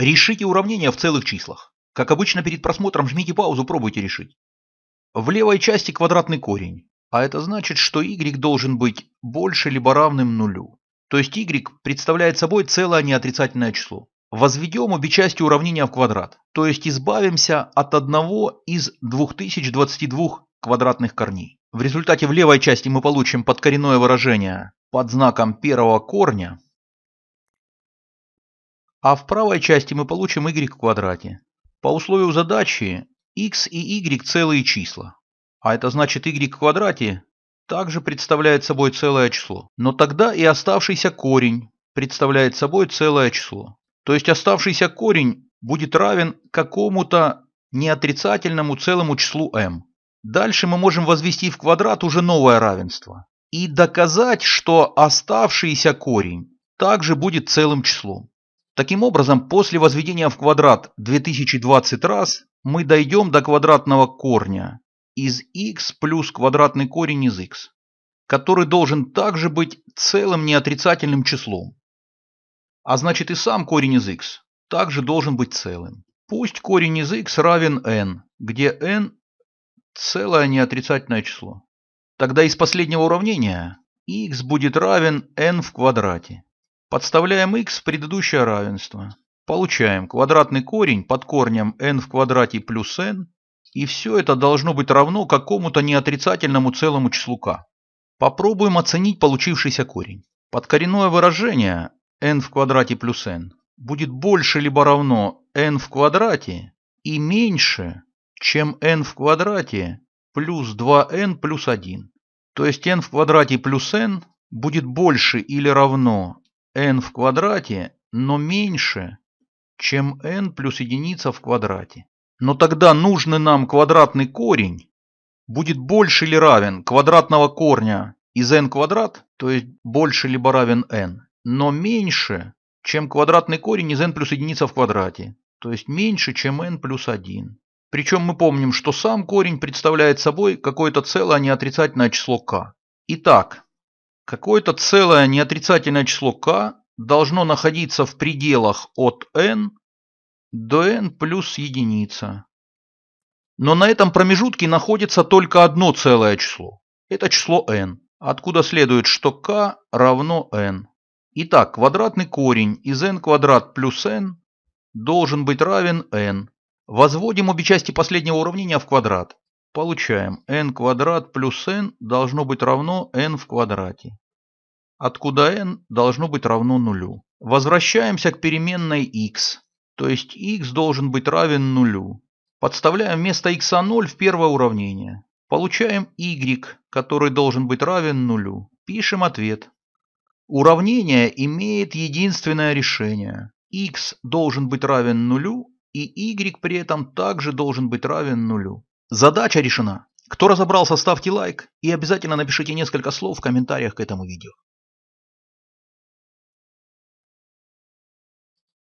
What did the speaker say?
Решите уравнение в целых числах. Как обычно перед просмотром жмите паузу, пробуйте решить. В левой части квадратный корень, а это значит, что y должен быть больше либо равным нулю. То есть y представляет собой целое неотрицательное число. Возведем обе части уравнения в квадрат, то есть избавимся от одного из 2022 квадратных корней. В результате в левой части мы получим подкоренное выражение под знаком первого корня а в правой части мы получим y в квадрате. По условию задачи x и y целые числа. А это значит y в квадрате также представляет собой целое число. Но тогда и оставшийся корень представляет собой целое число. То есть оставшийся корень будет равен какому-то неотрицательному целому числу m. Дальше мы можем возвести в квадрат уже новое равенство и доказать, что оставшийся корень также будет целым числом. Таким образом, после возведения в квадрат 2020 раз мы дойдем до квадратного корня из x плюс квадратный корень из x, который должен также быть целым неотрицательным числом. А значит и сам корень из x также должен быть целым. Пусть корень из x равен n, где n – целое неотрицательное число. Тогда из последнего уравнения x будет равен n в квадрате. Подставляем x в предыдущее равенство. Получаем квадратный корень под корнем n в квадрате плюс n, и все это должно быть равно какому-то неотрицательному целому числу k. Попробуем оценить получившийся корень. Подкоренное выражение n в квадрате плюс n будет больше либо равно n в квадрате и меньше, чем n в квадрате плюс 2n плюс 1. То есть n в квадрате плюс n будет больше или равно n в квадрате, но меньше, чем n плюс единица в квадрате. Но тогда нужный нам квадратный корень будет больше или равен квадратного корня из n квадрат, то есть больше либо равен n, но меньше, чем квадратный корень из n плюс единица в квадрате, то есть меньше, чем n плюс 1. Причем мы помним, что сам корень представляет собой какое-то целое а неотрицательное число k. Итак, Какое-то целое неотрицательное число k должно находиться в пределах от n до n плюс единица. Но на этом промежутке находится только одно целое число. Это число n, откуда следует, что k равно n. Итак, квадратный корень из n квадрат плюс n должен быть равен n. Возводим обе части последнего уравнения в квадрат. Получаем n квадрат плюс n должно быть равно n в квадрате, откуда n должно быть равно нулю. Возвращаемся к переменной x, то есть x должен быть равен нулю. Подставляем вместо x 0 а в первое уравнение. Получаем y, который должен быть равен нулю. Пишем ответ. Уравнение имеет единственное решение. x должен быть равен нулю, и y при этом также должен быть равен нулю. Задача решена. Кто разобрался, ставьте лайк и обязательно напишите несколько слов в комментариях к этому видео.